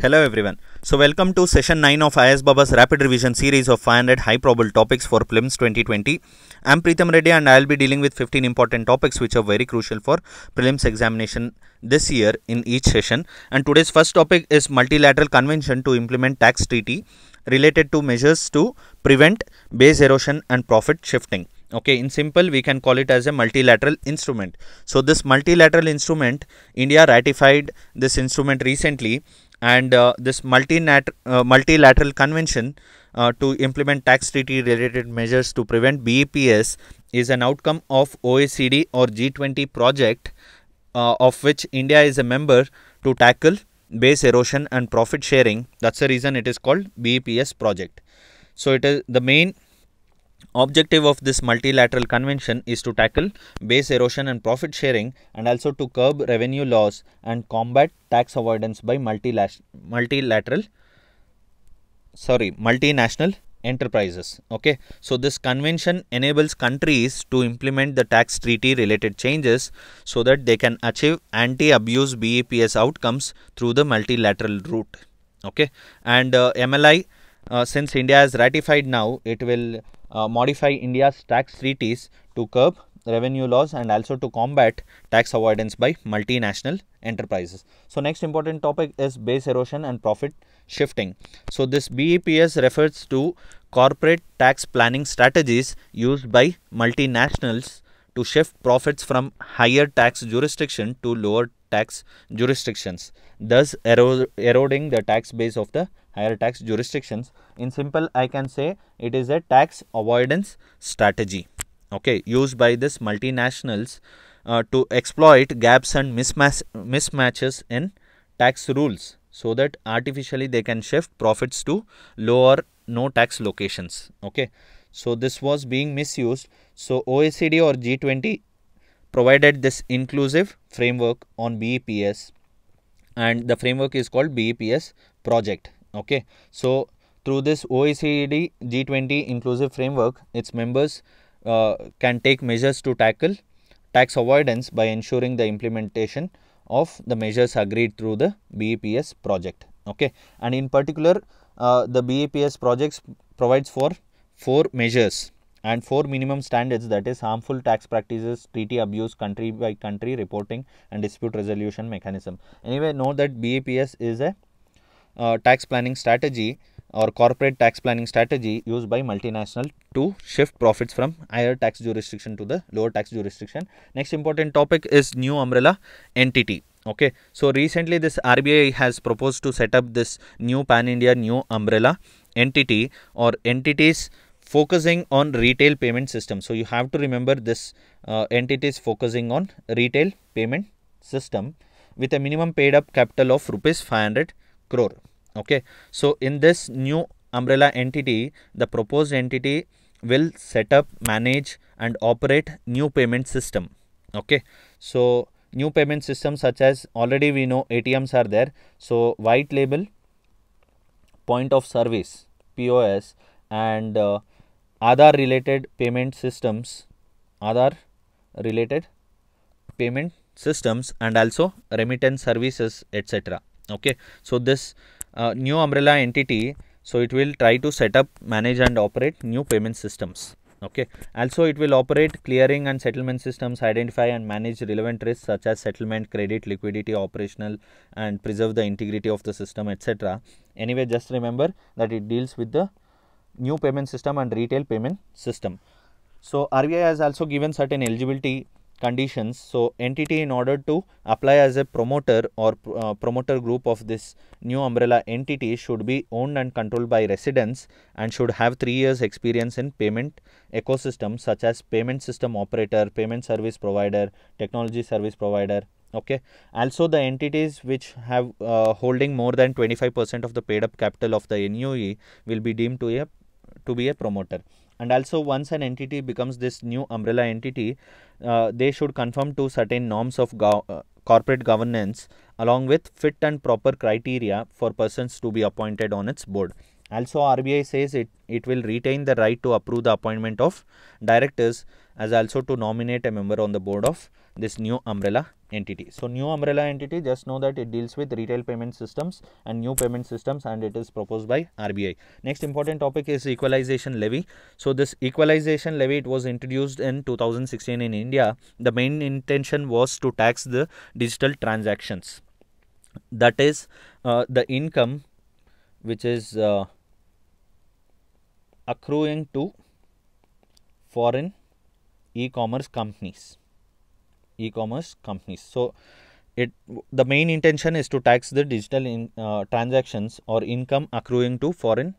Hello everyone. So welcome to session 9 of IS Baba's rapid revision series of 500 high probable topics for prelims 2020. I'm Pritham Reddy and I'll be dealing with 15 important topics which are very crucial for prelims examination this year in each session. And today's first topic is multilateral convention to implement tax treaty related to measures to prevent base erosion and profit shifting okay in simple we can call it as a multilateral instrument so this multilateral instrument india ratified this instrument recently and uh, this uh, multilateral convention uh, to implement tax treaty related measures to prevent BEPS is an outcome of OECD or G20 project uh, of which India is a member to tackle base erosion and profit sharing that's the reason it is called BEPS project so it is the main objective of this multilateral convention is to tackle base erosion and profit sharing and also to curb revenue loss and combat tax avoidance by multilateral sorry multinational enterprises okay so this convention enables countries to implement the tax treaty related changes so that they can achieve anti abuse beps outcomes through the multilateral route okay and uh, mli uh, since india has ratified now it will uh, modify India's tax treaties to curb revenue loss and also to combat tax avoidance by multinational enterprises. So next important topic is base erosion and profit shifting. So this BEPS refers to corporate tax planning strategies used by multinationals to shift profits from higher tax jurisdiction to lower tax jurisdictions, thus eroding the tax base of the higher tax jurisdictions. In simple, I can say it is a tax avoidance strategy okay, used by these multinationals uh, to exploit gaps and mismatch mismatches in tax rules so that artificially they can shift profits to lower no tax locations. Okay. So, this was being misused. So, OECD or G20 provided this inclusive framework on BEPS and the framework is called BEPS project. Okay, so through this OECD G20 inclusive framework, its members uh, can take measures to tackle tax avoidance by ensuring the implementation of the measures agreed through the BEPS project. Okay, and in particular, uh, the BEPS projects provides for four measures and four minimum standards that is harmful tax practices treaty abuse country by country reporting and dispute resolution mechanism anyway know that baps is a uh, tax planning strategy or corporate tax planning strategy used by multinational to shift profits from higher tax jurisdiction to the lower tax jurisdiction next important topic is new umbrella entity okay so recently this rbi has proposed to set up this new pan india new umbrella entity or entities focusing on retail payment system. So you have to remember this uh, entity is focusing on retail payment system with a minimum paid up capital of rupees 500 crore. Okay. So in this new umbrella entity, the proposed entity will set up, manage and operate new payment system. Okay. So new payment system such as already we know ATMs are there. So white label, point of service, POS and uh, Aadhaar related payment systems, Aadhaar related payment systems and also remittance services etc. Okay. So, this uh, new umbrella entity, so it will try to set up, manage and operate new payment systems okay also it will operate clearing and settlement systems identify and manage relevant risks such as settlement credit liquidity operational and preserve the integrity of the system etc anyway just remember that it deals with the new payment system and retail payment system. So RBI has also given certain eligibility conditions. So entity in order to apply as a promoter or uh, promoter group of this new umbrella entity should be owned and controlled by residents and should have 3 years experience in payment ecosystem such as payment system operator, payment service provider, technology service provider, okay also the entities which have uh, holding more than 25% of the paid up capital of the NUE will be deemed to a to be a promoter and also once an entity becomes this new umbrella entity uh, they should conform to certain norms of go- uh, corporate governance along with fit and proper criteria for persons to be appointed on its board also rbi says it, it will retain the right to approve the appointment of directors as also to nominate a member on the board of this new umbrella entity. So new umbrella entity just know that it deals with retail payment systems and new payment systems and it is proposed by RBI. Next important topic is equalization levy. So this equalization levy it was introduced in 2016 in India. The main intention was to tax the digital transactions that is uh, the income which is uh, accruing to foreign e-commerce companies e-commerce companies so it the main intention is to tax the digital in, uh, transactions or income accruing to foreign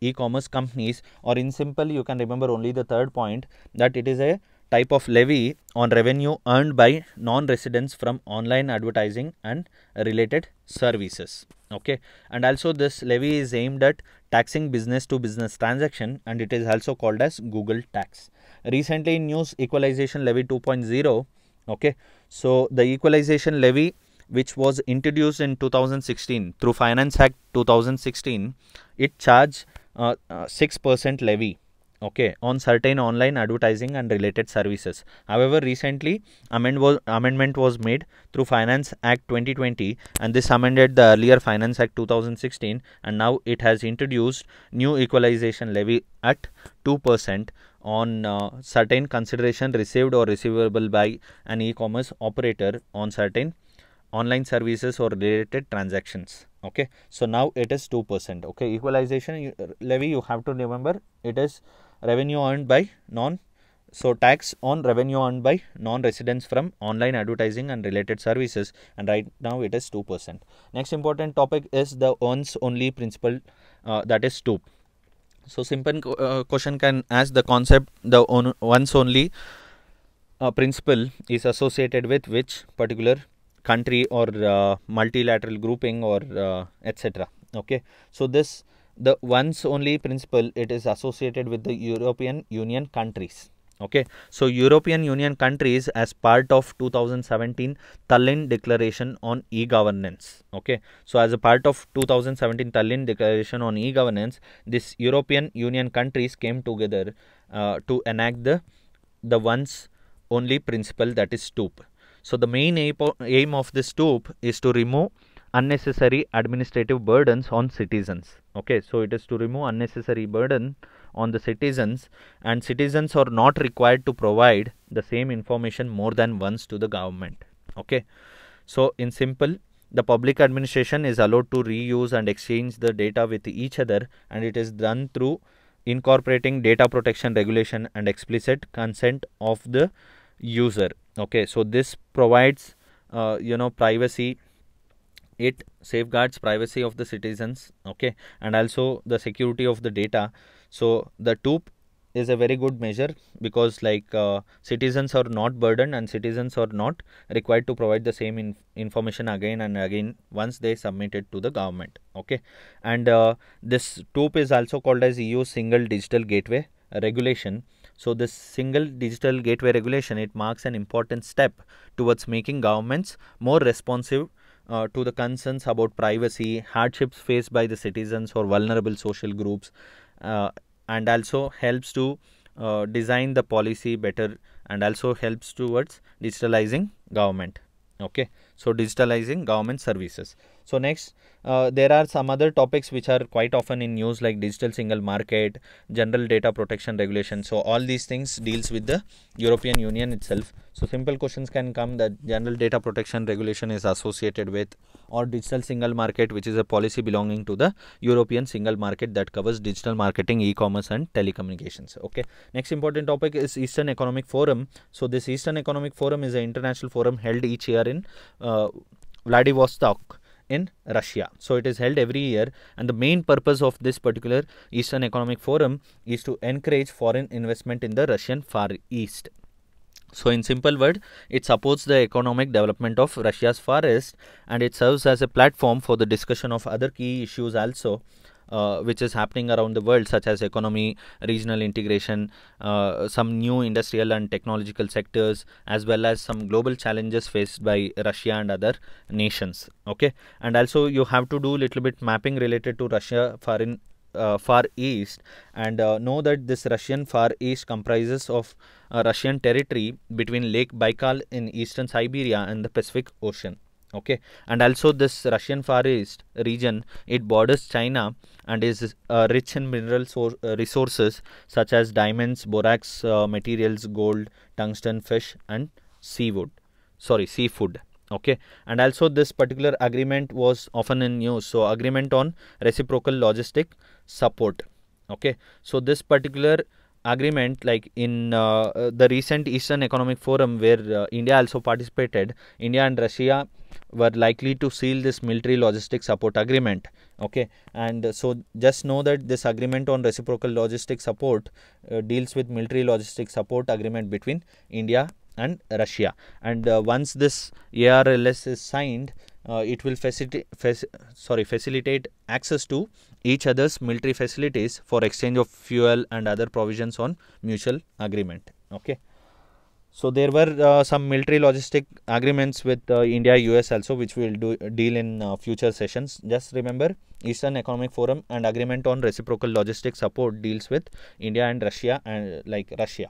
e-commerce companies or in simple you can remember only the third point that it is a type of levy on revenue earned by non-residents from online advertising and related services okay and also this levy is aimed at taxing business to business transaction and it is also called as google tax recently in news equalization levy 2.0 okay so the equalization levy which was introduced in 2016 through finance act 2016 it charged 6% uh, uh, levy okay on certain online advertising and related services however recently amend was, amendment was made through finance act 2020 and this amended the earlier finance act 2016 and now it has introduced new equalization levy at 2% on uh, certain consideration received or receivable by an e-commerce operator on certain online services or related transactions okay so now it is 2% okay equalization uh, levy you have to remember it is revenue earned by non so tax on revenue earned by non-residents from online advertising and related services and right now it is 2%. Next important topic is the once only principle uh, that is 2. So simple uh, question can ask the concept the on, once only uh, principle is associated with which particular country or uh, multilateral grouping or uh, etc. Okay. So this the once only principle it is associated with the European Union countries okay so european union countries as part of 2017 tallinn declaration on e-governance okay so as a part of 2017 tallinn declaration on e-governance this european union countries came together uh, to enact the the once only principle that is stoop so the main aim of this stoop is to remove unnecessary administrative burdens on citizens okay so it is to remove unnecessary burden on the citizens and citizens are not required to provide the same information more than once to the government okay so in simple the public administration is allowed to reuse and exchange the data with each other and it is done through incorporating data protection regulation and explicit consent of the user okay so this provides uh, you know privacy it safeguards privacy of the citizens okay and also the security of the data so the two is a very good measure because like uh, citizens are not burdened and citizens are not required to provide the same in information again and again once they submit it to the government okay and uh, this toop is also called as eu single digital gateway regulation so this single digital gateway regulation it marks an important step towards making governments more responsive uh, to the concerns about privacy, hardships faced by the citizens or vulnerable social groups, uh, and also helps to uh, design the policy better and also helps towards digitalizing government. Okay, so digitalizing government services. So next, uh, there are some other topics which are quite often in news like digital single market, general data protection regulation. So all these things deals with the European Union itself. So simple questions can come that general data protection regulation is associated with or digital single market which is a policy belonging to the European single market that covers digital marketing, e-commerce and telecommunications. Okay. Next important topic is Eastern Economic Forum. So this Eastern Economic Forum is an international forum held each year in uh, Vladivostok in Russia. So it is held every year and the main purpose of this particular Eastern Economic Forum is to encourage foreign investment in the Russian Far East. So in simple word, it supports the economic development of Russia's Far East, and it serves as a platform for the discussion of other key issues also uh, which is happening around the world, such as economy, regional integration, uh, some new industrial and technological sectors, as well as some global challenges faced by Russia and other nations. Okay, and also you have to do little bit mapping related to Russia, foreign. Uh, far East and uh, know that this Russian Far East comprises of uh, Russian territory between Lake Baikal in eastern Siberia and the Pacific Ocean okay and also this russian far east region it borders china and is uh, rich in mineral so- uh, resources such as diamonds borax uh, materials gold tungsten fish and seafood sorry seafood okay and also this particular agreement was often in use so agreement on reciprocal logistic support okay so this particular agreement like in uh, uh the recent eastern economic forum where uh, india also participated india and russia were likely to seal this military logistic support agreement okay and so just know that this agreement on reciprocal logistic support uh, deals with military logistic support agreement between india and russia and uh, once this arls is signed uh, it will facilitate faci sorry facilitate access to each other's military facilities for exchange of fuel and other provisions on mutual agreement okay so there were uh, some military logistic agreements with uh, India, US also, which we will do deal in uh, future sessions. Just remember, Eastern Economic Forum and Agreement on Reciprocal Logistic Support deals with India and Russia and like Russia.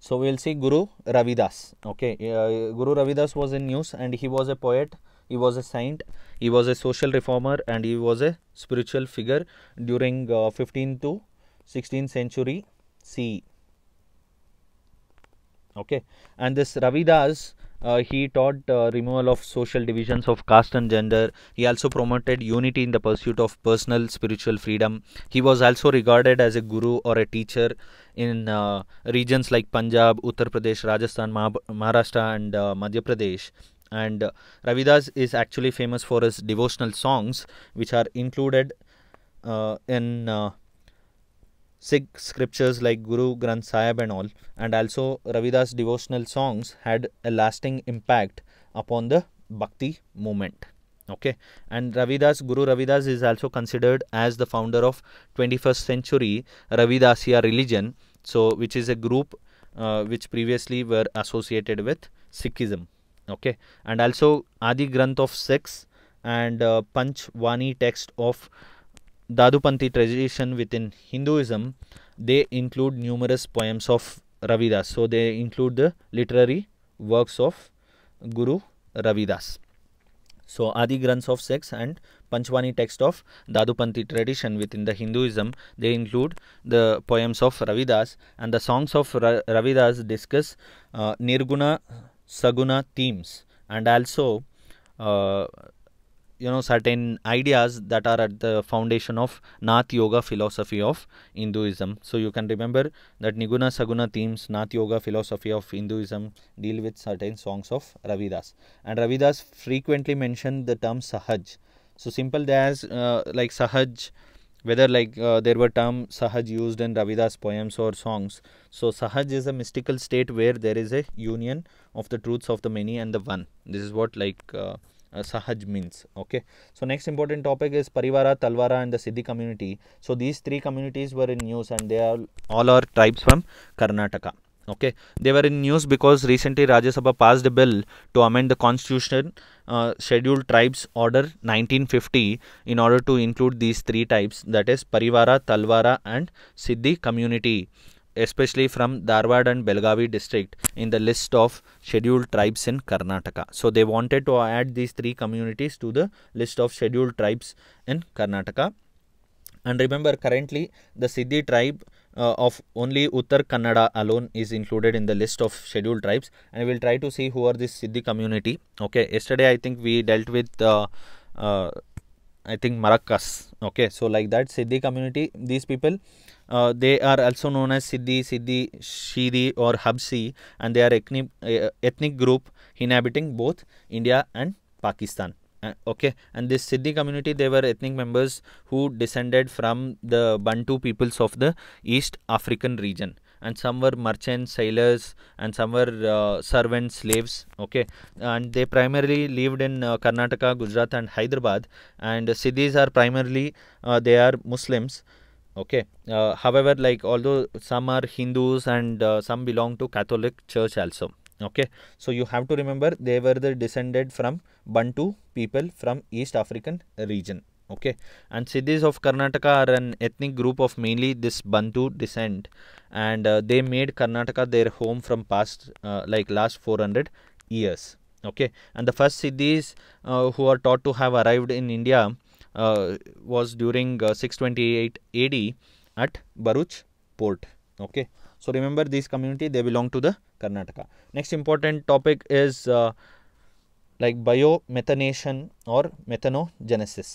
So we will see Guru Ravidas. Okay, uh, Guru Ravidas was in news and he was a poet. He was a saint. He was a social reformer and he was a spiritual figure during uh, fifteenth to 16th century CE okay and this ravidas uh, he taught uh, removal of social divisions of caste and gender he also promoted unity in the pursuit of personal spiritual freedom he was also regarded as a guru or a teacher in uh, regions like punjab uttar pradesh rajasthan Mah maharashtra and uh, madhya pradesh and uh, ravidas is actually famous for his devotional songs which are included uh, in Sikh scriptures like Guru Granth Sahib and all, and also Ravidas' devotional songs had a lasting impact upon the Bhakti movement. Okay, and Ravidas, Guru Ravidas is also considered as the founder of 21st century Ravidasya religion, so which is a group uh, which previously were associated with Sikhism. Okay, and also Adi Granth of Sikhs and uh, Panchvani text of Dadupanti tradition within Hinduism, they include numerous poems of Ravidas. So they include the literary works of Guru Ravidas. So Adi Granths of sex and Panchvani text of Dadupanti tradition within the Hinduism, they include the poems of Ravidas and the songs of Ra Ravidas discuss uh, Nirguna Saguna themes and also uh, you know certain ideas that are at the foundation of Nath Yoga philosophy of Hinduism. So you can remember that Niguna Saguna themes, Nath Yoga philosophy of Hinduism deal with certain songs of Ravidas. And Ravidas frequently mentioned the term Sahaj. So simple as uh, like Sahaj, whether like uh, there were term Sahaj used in Ravidas poems or songs. So Sahaj is a mystical state where there is a union of the truths of the many and the one. This is what like. Uh, uh, Sahaj means. Okay. So next important topic is Parivara, Talwara and the Siddhi community. So these three communities were in news and they are all are tribes from Karnataka. Okay, they were in news because recently Rajya Sabha passed a bill to amend the constitution uh, scheduled tribes order 1950 in order to include these three types that is Parivara, Talwara and Siddhi community especially from Darwad and Belgavi district in the list of scheduled tribes in Karnataka. So they wanted to add these three communities to the list of scheduled tribes in Karnataka. And remember currently the Siddhi tribe uh, of only Uttar Kannada alone is included in the list of scheduled tribes and we will try to see who are this Siddhi community. Okay, yesterday I think we dealt with uh, uh, I think Maracas. Okay, so like that Siddhi community, these people, uh, they are also known as Siddhi, Siddhi, Shiri or Habsi, and they are ethnic uh, ethnic group inhabiting both India and Pakistan. Uh, okay, and this Siddhi community, they were ethnic members who descended from the Bantu peoples of the East African region and some were merchants sailors and some were uh, servants slaves okay and they primarily lived in uh, karnataka gujarat and hyderabad and uh, siddhis are primarily uh, they are muslims okay uh, however like although some are hindus and uh, some belong to catholic church also okay so you have to remember they were the descended from bantu people from east african region okay and siddhis of karnataka are an ethnic group of mainly this bantu descent and uh, they made karnataka their home from past uh, like last 400 years okay and the first siddhis uh, who are thought to have arrived in india uh, was during uh, 628 ad at baruch port okay so remember this community they belong to the karnataka next important topic is uh, like biomethanation or methanogenesis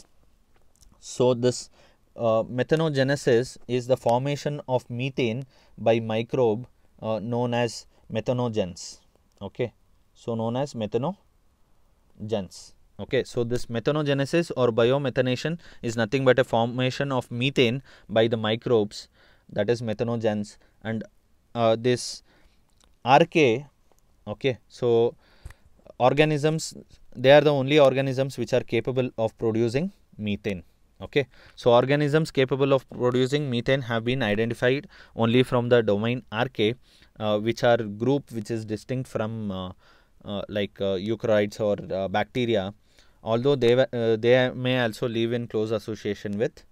so, this uh, methanogenesis is the formation of methane by microbe uh, known as methanogens. Okay, so known as methanogens. Okay, so this methanogenesis or biomethanation is nothing but a formation of methane by the microbes that is methanogens and uh, this RK. Okay, so organisms they are the only organisms which are capable of producing methane okay so organisms capable of producing methane have been identified only from the domain RK, uh, which are group which is distinct from uh, uh, like uh, eukaryotes or uh, bacteria although they uh, they may also live in close association with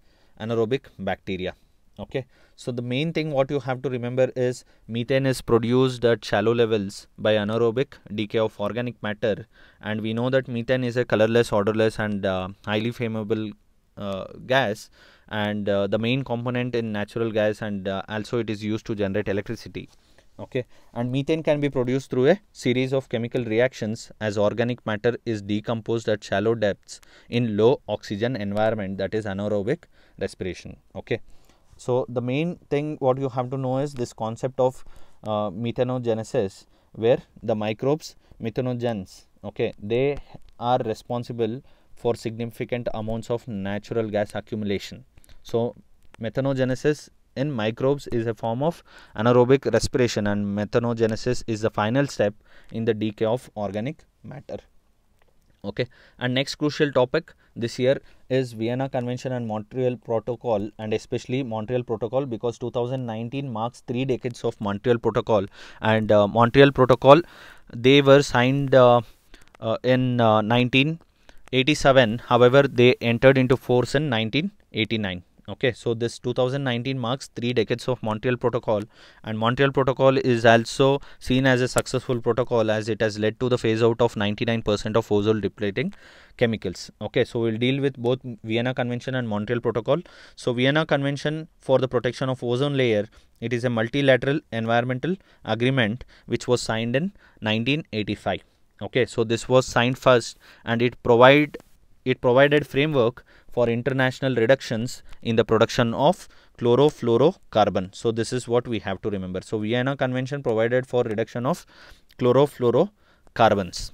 anaerobic bacteria okay so the main thing what you have to remember is methane is produced at shallow levels by anaerobic decay of organic matter and we know that methane is a colorless odorless and highly flammable uh, gas and uh, the main component in natural gas and uh, also it is used to generate electricity okay and methane can be produced through a series of chemical reactions as organic matter is decomposed at shallow depths in low oxygen environment that is anaerobic respiration okay so the main thing what you have to know is this concept of uh, methanogenesis where the microbes methanogens okay they are responsible for significant amounts of natural gas accumulation. So methanogenesis in microbes is a form of anaerobic respiration and methanogenesis is the final step in the decay of organic matter okay and next crucial topic this year is vienna convention and montreal protocol and especially montreal protocol because 2019 marks three decades of montreal protocol and uh, montreal protocol they were signed uh, uh, in uh, 19 87 however they entered into force in 1989 okay so this 2019 marks three decades of montreal protocol and montreal protocol is also seen as a successful protocol as it has led to the phase out of 99% of ozone depleting chemicals okay so we'll deal with both vienna convention and montreal protocol so vienna convention for the protection of ozone layer it is a multilateral environmental agreement which was signed in 1985 okay so this was signed first and it provide it provided framework for international reductions in the production of chlorofluorocarbon so this is what we have to remember so vienna convention provided for reduction of chlorofluorocarbons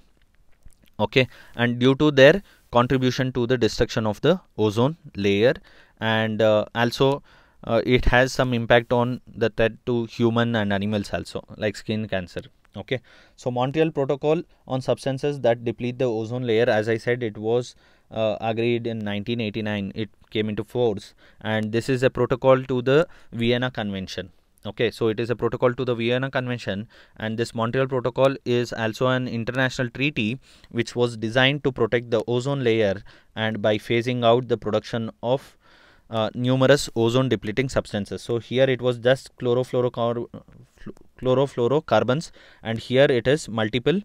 okay and due to their contribution to the destruction of the ozone layer and uh, also uh, it has some impact on the threat to human and animals also like skin cancer okay so montreal protocol on substances that deplete the ozone layer as i said it was uh, agreed in 1989 it came into force and this is a protocol to the vienna convention okay so it is a protocol to the vienna convention and this montreal protocol is also an international treaty which was designed to protect the ozone layer and by phasing out the production of uh, numerous ozone depleting substances so here it was just chlorofluorocarbon chlorofluorocarbons and here it is multiple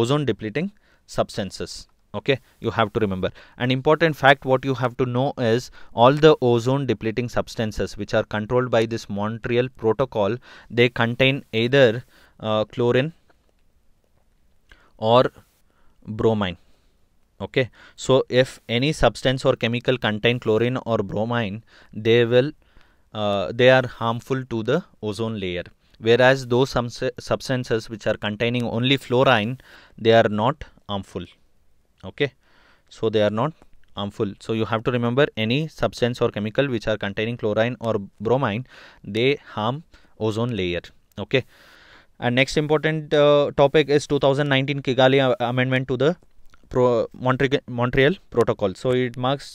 ozone depleting substances okay you have to remember an important fact what you have to know is all the ozone depleting substances which are controlled by this montreal protocol they contain either uh, chlorine or bromine okay so if any substance or chemical contain chlorine or bromine they will uh, they are harmful to the ozone layer whereas those substances which are containing only fluorine they are not harmful okay so they are not harmful so you have to remember any substance or chemical which are containing chlorine or bromine they harm ozone layer okay and next important uh, topic is 2019 kigali uh, amendment to the Pro Montre montreal protocol so it marks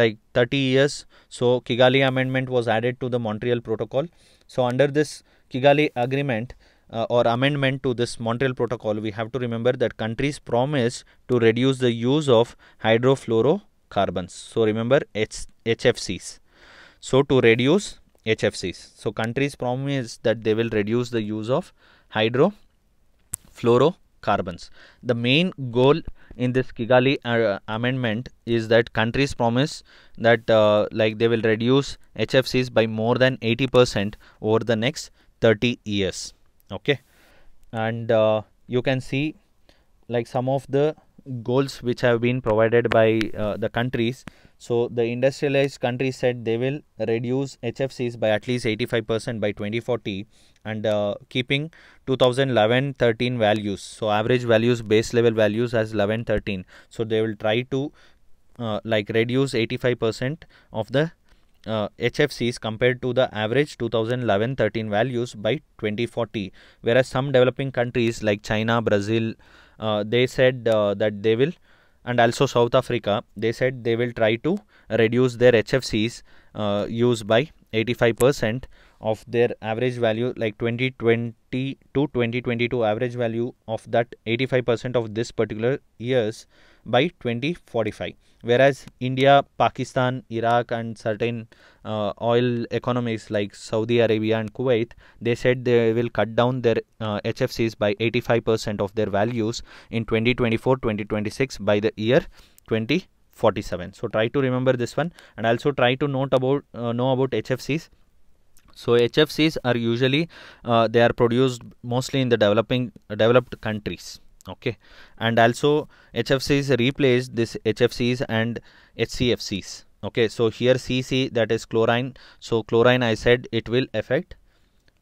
like 30 years so kigali amendment was added to the montreal protocol so under this Kigali Agreement uh, or amendment to this Montreal Protocol, we have to remember that countries promise to reduce the use of hydrofluorocarbons. So remember H HFCs. So to reduce HFCs. So countries promise that they will reduce the use of hydrofluorocarbons. The main goal in this Kigali uh, amendment is that countries promise that uh, like they will reduce HFCs by more than 80% over the next 30 years okay and uh, you can see like some of the goals which have been provided by uh, the countries so the industrialized countries said they will reduce hfcs by at least 85% by 2040 and uh, keeping 2011 13 values so average values base level values as 11 13 so they will try to uh, like reduce 85% of the uh, HFCs compared to the average 2011-13 values by 2040, whereas some developing countries like China, Brazil, uh, they said uh, that they will, and also South Africa, they said they will try to reduce their HFCs uh, use by 85 percent of their average value like 2020 to 2022 average value of that 85% of this particular years by 2045 whereas india pakistan iraq and certain uh, oil economies like saudi arabia and kuwait they said they will cut down their uh, hfcs by 85% of their values in 2024 2026 by the year 2047 so try to remember this one and also try to note about uh, know about hfcs so HFCs are usually uh, they are produced mostly in the developing uh, developed countries. Okay, and also HFCs replace this HFCs and HCFCs. Okay, so here CC that is chlorine. So chlorine I said it will affect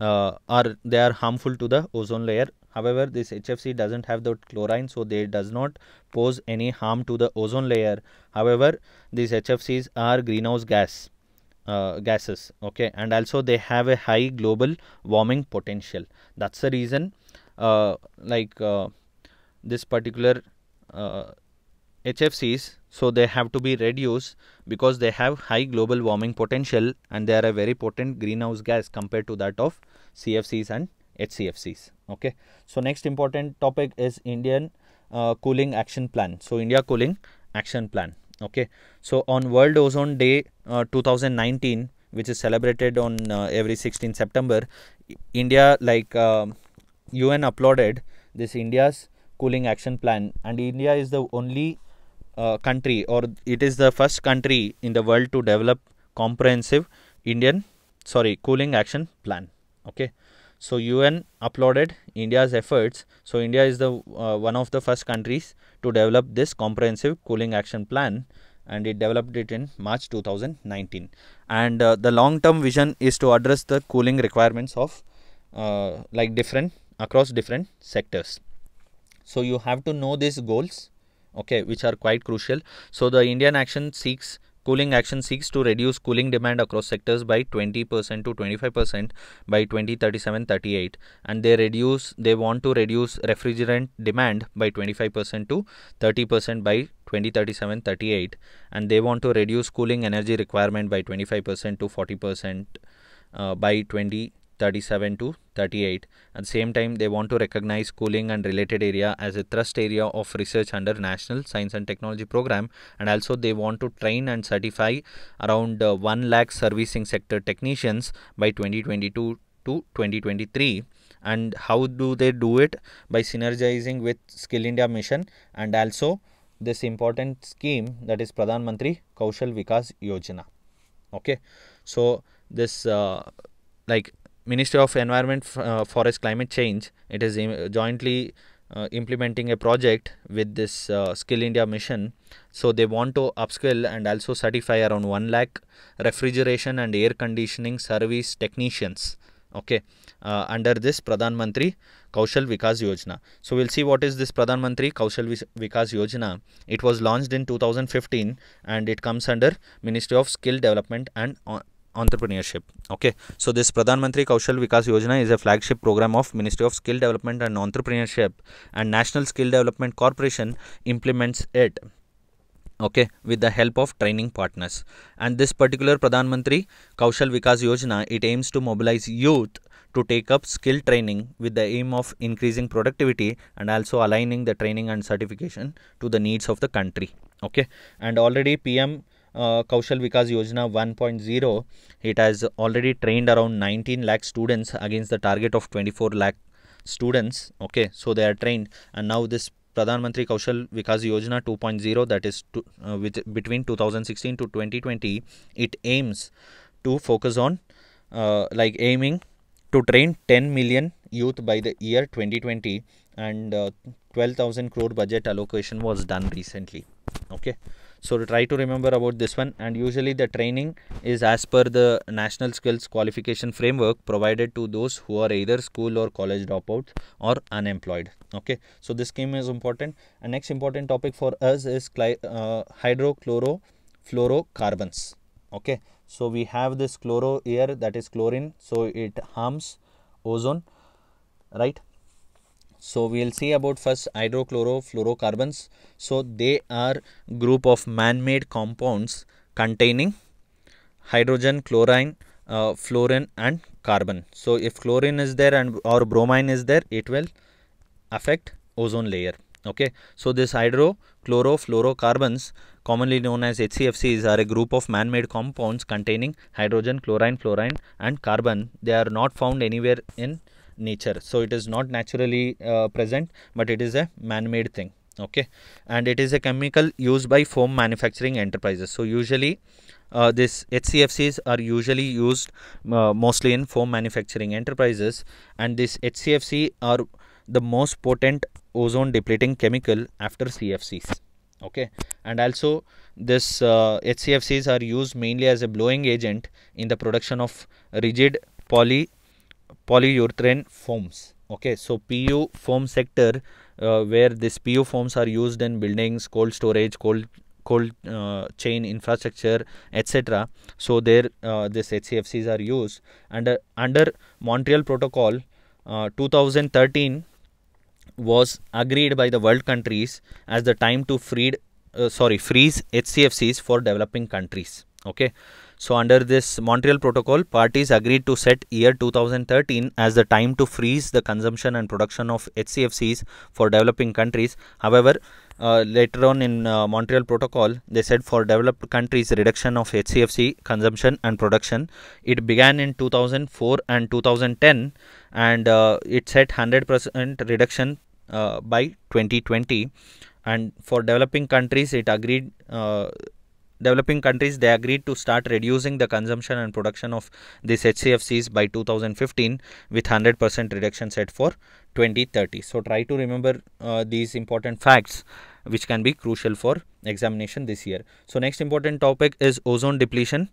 uh, or they are harmful to the ozone layer. However, this HFC doesn't have the chlorine, so they does not pose any harm to the ozone layer. However, these HFCs are greenhouse gas uh, gases okay and also they have a high global warming potential that's the reason uh, like uh, this particular HFCs uh, so they have to be reduced because they have high global warming potential and they are a very potent greenhouse gas compared to that of CFCs and HCFCs okay so next important topic is Indian uh, cooling action plan so India cooling action plan okay so on world ozone day uh, 2019 which is celebrated on uh, every 16 september india like uh, um, un applauded this india's cooling action plan and india is the only uh, country or it is the first country in the world to develop comprehensive indian sorry cooling action plan okay so UN applauded India's efforts. So India is the uh, one of the first countries to develop this comprehensive cooling action plan and it developed it in March 2019. And uh, the long-term vision is to address the cooling requirements of uh, like different across different sectors. So you have to know these goals okay which are quite crucial so the indian action seeks Cooling action seeks to reduce cooling demand across sectors by 20% to 25% by 2037-38 and they reduce they want to reduce refrigerant demand by 25% to 30% by 2037-38 and they want to reduce cooling energy requirement by 25% to 40% uh, by 20 37 to 38. At the same time, they want to recognize cooling and related area as a thrust area of research under National Science and Technology Program. And also they want to train and certify around uh, 1 lakh servicing sector technicians by 2022 to 2023 and how do they do it by synergizing with skill india mission and also this important scheme that is pradhan mantri kaushal vikas yojana okay so this uh, like Ministry of Environment, uh, Forest, Climate Change. It is Im jointly uh, implementing a project with this uh, Skill India mission. So they want to upskill and also certify around 1 lakh refrigeration and air conditioning service technicians. Okay, uh, under this Pradhan Mantri Kaushal Vikas Yojana. So we'll see what is this Pradhan Mantri Kaushal Vikas Yojana. It was launched in 2015 and it comes under Ministry of Skill Development and uh, entrepreneurship okay so this pradhan mantri kaushal vikas yojana is a flagship program of ministry of skill development and entrepreneurship and national skill development corporation implements it okay with the help of training partners and this particular pradhan mantri kaushal vikas yojana it aims to mobilize youth to take up skill training with the aim of increasing productivity and also aligning the training and certification to the needs of the country okay and already pm uh, Kaushal Vikas Yojana 1.0, it has already trained around 19 lakh students against the target of 24 lakh students. Okay, so they are trained, and now this Pradhan Mantri Kaushal Vikas Yojana 2.0, that is to, uh, with, between 2016 to 2020, it aims to focus on uh, like aiming to train 10 million youth by the year 2020 and uh, 12000 crore budget allocation was done recently okay so try to remember about this one and usually the training is as per the national skills qualification framework provided to those who are either school or college dropouts or unemployed okay so this scheme is important and next important topic for us is uh, hydrochlorofluorocarbons okay so we have this chloro here that is chlorine so it harms ozone right so we'll see about first hydrochlorofluorocarbons so they are group of man-made compounds containing hydrogen chlorine uh, fluorine and carbon so if chlorine is there and or bromine is there it will affect ozone layer okay so this hydrochlorofluorocarbons commonly known as HCFCs are a group of man-made compounds containing hydrogen chlorine fluorine and carbon they are not found anywhere in nature so it is not naturally uh, present but it is a man-made thing okay and it is a chemical used by foam manufacturing enterprises so usually uh, this HCFCs are usually used uh, mostly in foam manufacturing enterprises and this HCFC are the most potent ozone depleting chemical after CFCs okay and also this uh, HCFCs are used mainly as a blowing agent in the production of rigid poly polyurethane foams okay so pu foam sector uh, where this pu foams are used in buildings cold storage cold cold uh, chain infrastructure etc so there uh, this hcfcs are used and uh, under montreal protocol uh, 2013 was agreed by the world countries as the time to freed uh, sorry freeze hcfcs for developing countries okay so under this Montreal Protocol, parties agreed to set year 2013 as the time to freeze the consumption and production of HCFCs for developing countries. However, uh, later on in uh, Montreal Protocol, they said for developed countries reduction of HCFC consumption and production. It began in 2004 and 2010, and uh, it set 100% reduction uh, by 2020. And for developing countries, it agreed uh, developing countries they agreed to start reducing the consumption and production of these HCFCs by 2015 with 100% reduction set for 2030. So try to remember uh, these important facts which can be crucial for examination this year. So next important topic is ozone depletion.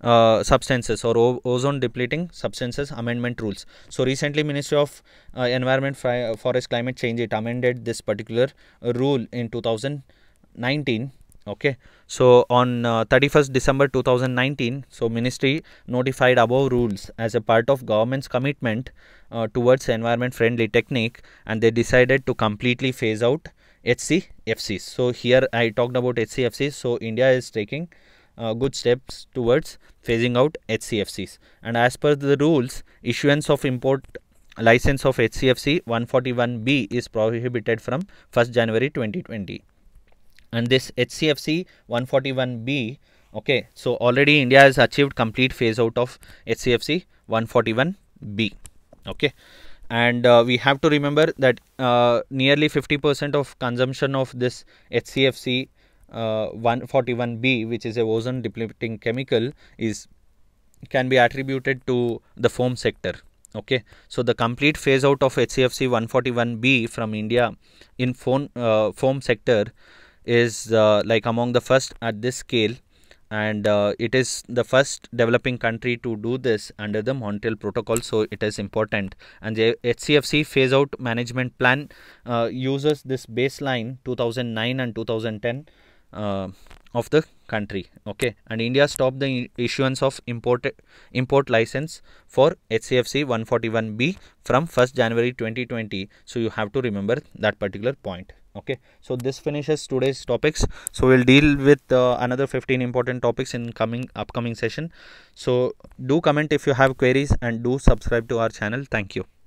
Uh, substances or ozone depleting substances amendment rules so recently ministry of uh, environment forest climate change it amended this particular rule in 2019 okay so on uh, 31st december 2019 so ministry notified above rules as a part of government's commitment uh, towards environment friendly technique and they decided to completely phase out hcfcs so here i talked about hcfcs so india is taking uh, good steps towards phasing out hcfcs and as per the rules issuance of import license of hcfc 141b is prohibited from 1st january 2020 and this HCFC 141B okay so already India has achieved complete phase out of HCFC 141B okay and uh, we have to remember that uh, nearly 50% of consumption of this HCFC uh, 141B which is a ozone depleting chemical is can be attributed to the foam sector okay so the complete phase out of HCFC 141B from India in foam, uh, foam sector is uh, like among the first at this scale and uh, it is the first developing country to do this under the Montreal Protocol, so it is important. And the HCFC phase out management plan uh, uses this baseline 2009 and 2010 uh, of the country. Okay, and India stopped the issuance of import import license for HCFC 141B from 1st January 2020. So you have to remember that particular point okay so this finishes today's topics so we'll deal with uh, another 15 important topics in coming upcoming session so do comment if you have queries and do subscribe to our channel thank you